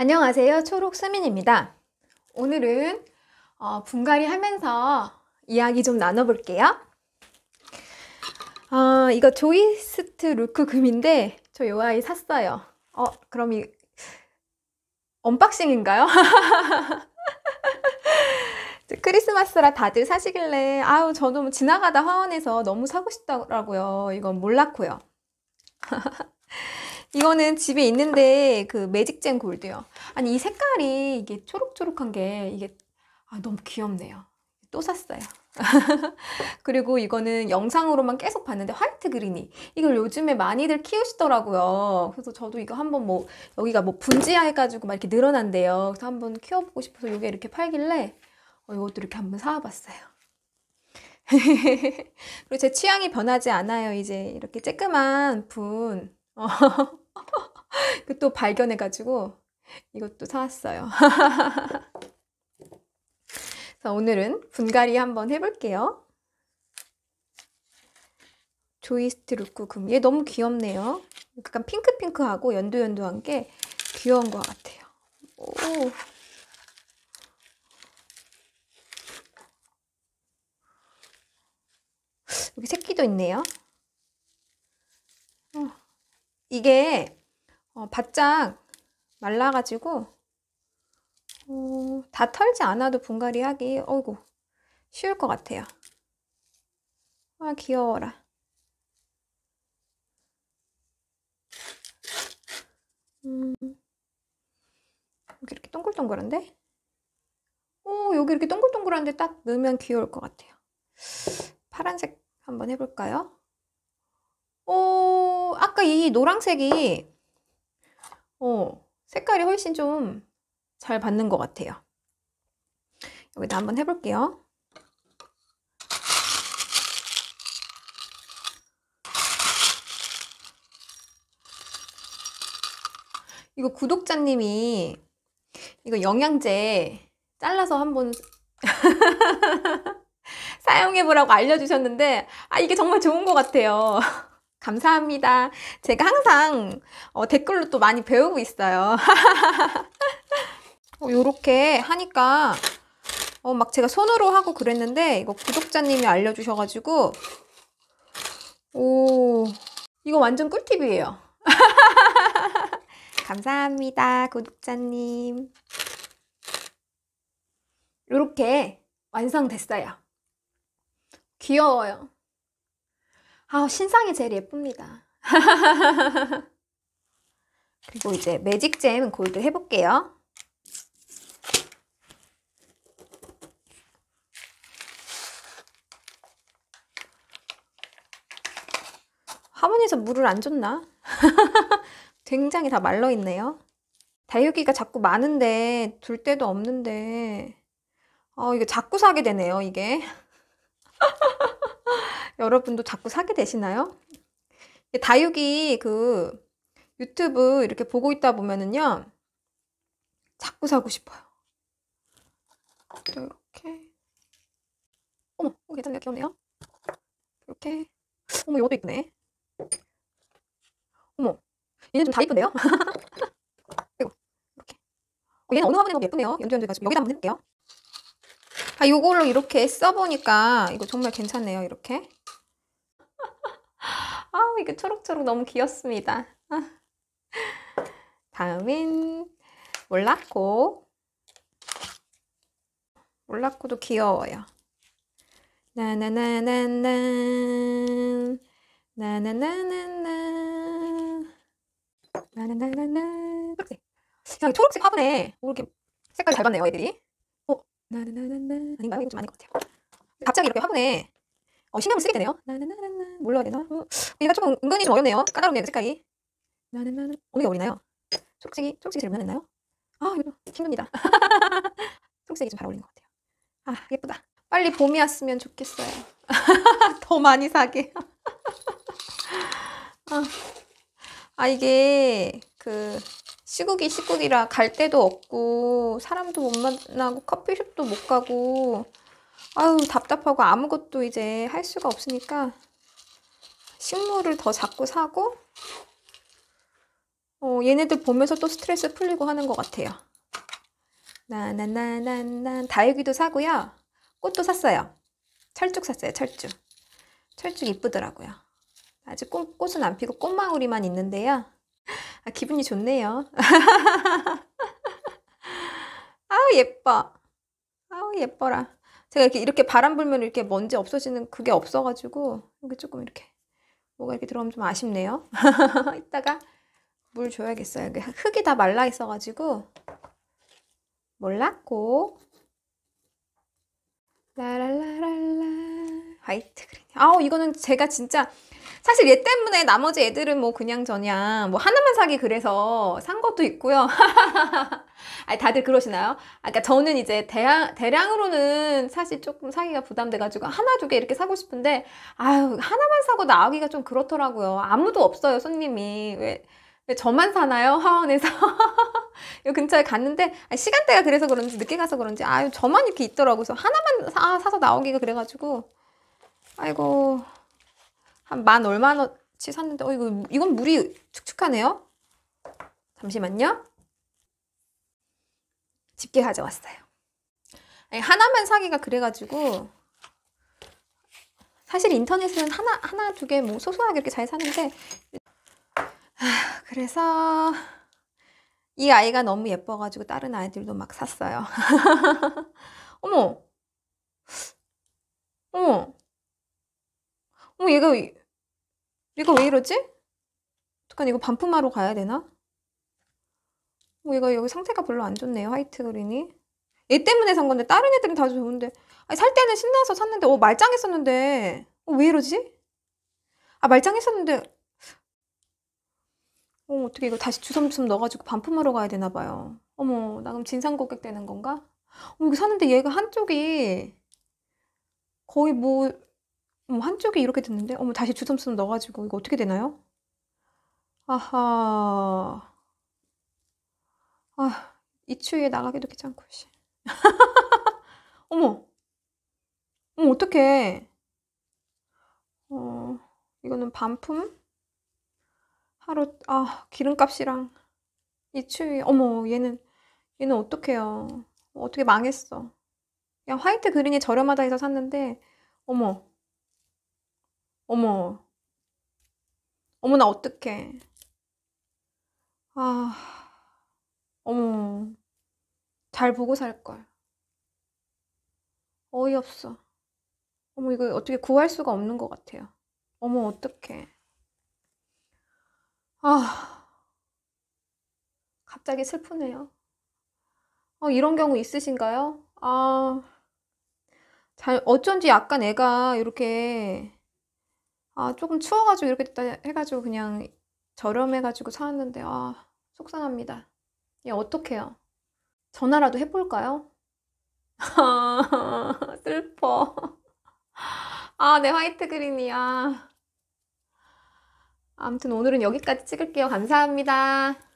안녕하세요. 초록 수민입니다. 오늘은 어, 분갈이 하면서 이야기 좀 나눠볼게요. 어, 이거 조이스트 루크 금인데 저 요 아이 샀어요. 어, 그럼 이 언박싱인가요? 크리스마스라 다들 사시길래 아우 저도 뭐 지나가다 화원에서 너무 사고 싶더라고요. 이건 몰랐고요. 이거는 집에 있는데 그 매직젠 골드요. 아니 이 색깔이 이게 초록초록한 게 이게 아, 너무 귀엽네요. 또 샀어요. 그리고 이거는 영상으로만 계속 봤는데 화이트 그린이 이걸 요즘에 많이들 키우시더라고요. 그래서 저도 이거 한번 뭐 여기가 뭐 분지야 해가지고 막 이렇게 늘어난대요. 그래서 한번 키워보고 싶어서 이게 이렇게 팔길래 어, 이것도 이렇게 한번 사와봤어요. 그리고 제 취향이 변하지 않아요. 이제 이렇게 쬐끄만 분. 그 또 발견해가지고 이것도 사왔어요. 자, 오늘은 분갈이 한번 해볼게요. 조이스트 루쿠금. 얘 너무 귀엽네요. 약간 핑크핑크하고 연두연두한 게 귀여운 것 같아요. 오. 여기 새끼도 있네요. 이게 어, 바짝 말라가지고 어, 다 털지 않아도 분갈이 하기 어이구 쉬울 것 같아요 아 귀여워라 음, 여기 이렇게 동글동글한데? 오 여기 이렇게 동글동글한데 딱 넣으면 귀여울 것 같아요 파란색 한번 해볼까요? 어, 아까 이 노란색이 어, 색깔이 훨씬 좀 잘 받는 것 같아요. 여기다 한번 해볼게요. 이거 구독자님이 이거 영양제 잘라서 한번 사용해보라고 알려주셨는데 아 이게 정말 좋은 것 같아요. 감사합니다. 제가 항상 어, 댓글로 또 많이 배우고 있어요. 어, 렇게 하니까 어, 막 제가 손으로 하고 그랬는데 이거 구독자님이 알려주셔가지고 오 이거 완전 꿀팁이에요. 감사합니다 구독자님. 요렇게 완성됐어요. 귀여워요. 아, 우 신상이 제일 예쁩니다. 그리고 이제 매직잼 골드 해볼게요. 화분에서 물을 안 줬나? 굉장히 다 말라있네요. 다육이가 자꾸 많은데 둘 데도 없는데 어, 이거 자꾸 사게 되네요 이게 여러분도 자꾸 사게 되시나요? 다육이 그 유튜브 이렇게 보고 있다 보면은요. 자꾸 사고 싶어요. 이렇게. 어머, 어, 괜찮네요. 귀엽네요. 이렇게. 어머, 이것도 이쁘네. 어머, 얘는 좀 다 이쁜데요? 이렇게. 어, 얘는 어느 화분에 너무 예쁘네요. 연주연주 가지고 여기다 한번 해볼게요. 아, 요걸로 이렇게 써보니까 이거 정말 괜찮네요, 이렇게. 아우, 이게 초록초록 너무 귀엽습니다. 다음엔 몰라코. 몰라코도 귀여워요. 나나나나나 나나나나나 나나나나나 이렇게 네. 야, 초록색 화분에 이렇게 색깔 잘 봤네요, 애들이. 나나나나 아닌가 이건 좀 아닌 것 같아요. 음. 갑자기 이렇게 화분에 어, 신경을 쓰게 되네요. 나나나나 몰라야 되나? 어, 얘가 조금 은근히 좀 어렵네요. 까다롭네요. 색깔이. 나나나나 어느 게 어리나요? 속색이 속색이 제일 나요아 이거 힘듭니다. 속색이 좀 잘 어울리는 것 같아요. 아 예쁘다. 빨리 봄이 왔으면 좋겠어요. 더 많이 사게. 아, 아 이게 그 시국이 시국이라 갈 데도 없고 사람도 못 만나고 커피숍도 못 가고 아유 답답하고 아무것도 이제 할 수가 없으니까 식물을 더 자꾸 사고 어, 얘네들 보면서 또 스트레스 풀리고 하는 것 같아요. 나나나나난 다육이도 사고요. 꽃도 샀어요. 철쭉 샀어요. 철쭉. 철쭉 이쁘더라고요. 아직 꽃, 꽃은 안 피고 꽃망울이만 있는데요. 아, 기분이 좋네요. 아우 예뻐. 아우 예뻐라. 제가 이렇게 이렇게 바람 불면 이렇게 먼지 없어지는 그게 없어가지고 여기 조금 이렇게 뭐가 이렇게 들어오면 좀 아쉽네요. 이따가 물 줘야겠어요. 여기 흙이 다 말라 있어가지고 몰랐고 라라라라라 화이트 그린. 아우 이거는 제가 진짜 사실 얘 때문에 나머지 애들은 뭐 그냥 저냥 뭐 하나만 사기 그래서 산 것도 있고요. 아니 다들 그러시나요? 아까 그러니까 저는 이제 대량, 대량으로는 사실 조금 사기가 부담돼가지고 하나 두 개 이렇게 사고 싶은데 아유 하나만 사고 나오기가좀 그렇더라고요. 아무도 없어요 손님이 왜? 왜 저만 사나요? 하원에서. 요 근처에 갔는데, 아, 시간대가 그래서 그런지, 늦게 가서 그런지, 아유, 저만 이렇게 있더라고요. 그래서 하나만 사, 사서 나오기가 그래가지고, 아이고. 한만얼마치 샀는데 어 이거 이건 물이 축축하네요. 잠시만요. 집게 가져왔어요. 아니, 하나만 사기가 그래가지고 사실 인터넷은 하나 하나 두 개 뭐 소소하게 이렇게 잘 사는데 아, 그래서 이 아이가 너무 예뻐가지고 다른 아이들도 막 샀어요. 어머, 어머, 어, 얘가, 얘가 왜 이러지? 잠깐 이거 반품하러 가야 되나? 어, 얘가 여기 상태가 별로 안 좋네요. 화이트 그린이. 얘 때문에 산 건데, 다른 애들은 다 좋은데. 아니, 살 때는 신나서 샀는데, 어, 말짱했었는데, 어, 왜 이러지? 아, 말짱했었는데, 어, 어떻게 이거 다시 주섬주섬 넣어가지고 반품하러 가야 되나 봐요. 어머, 나 그럼 진상 고객 되는 건가? 어, 이거 샀는데 얘가 한쪽이 거의 뭐 어머, 한쪽이 이렇게 됐는데? 어머, 다시 주섬주섬 넣어가지고, 이거 어떻게 되나요? 아하. 아, 이 추위에 나가기도 귀찮고, 씨. 어머. 어머, 어떡해. 어, 이거는 반품? 하루, 아, 기름값이랑 이 추위. 어머, 얘는, 얘는 어떡해요. 어떻게 망했어. 그냥 화이트 그린이 저렴하다 해서 샀는데, 어머. 어머. 어머나, 어떡해. 아, 어머. 잘 보고 살걸. 어이없어. 어머, 이거 어떻게 구할 수가 없는 것 같아요. 어머, 어떡해. 아, 갑자기 슬프네요. 어, 이런 경우 있으신가요? 아, 잘, 어쩐지 약간 애가 이렇게 아, 조금 추워가지고 이렇게 됐다 해가지고 그냥 저렴해가지고 사왔는데, 아, 속상합니다. 야, 예, 어떡해요? 전화라도 해볼까요? 슬퍼. 아, 내 네, 화이트 그린이야. 아무튼 오늘은 여기까지 찍을게요. 감사합니다.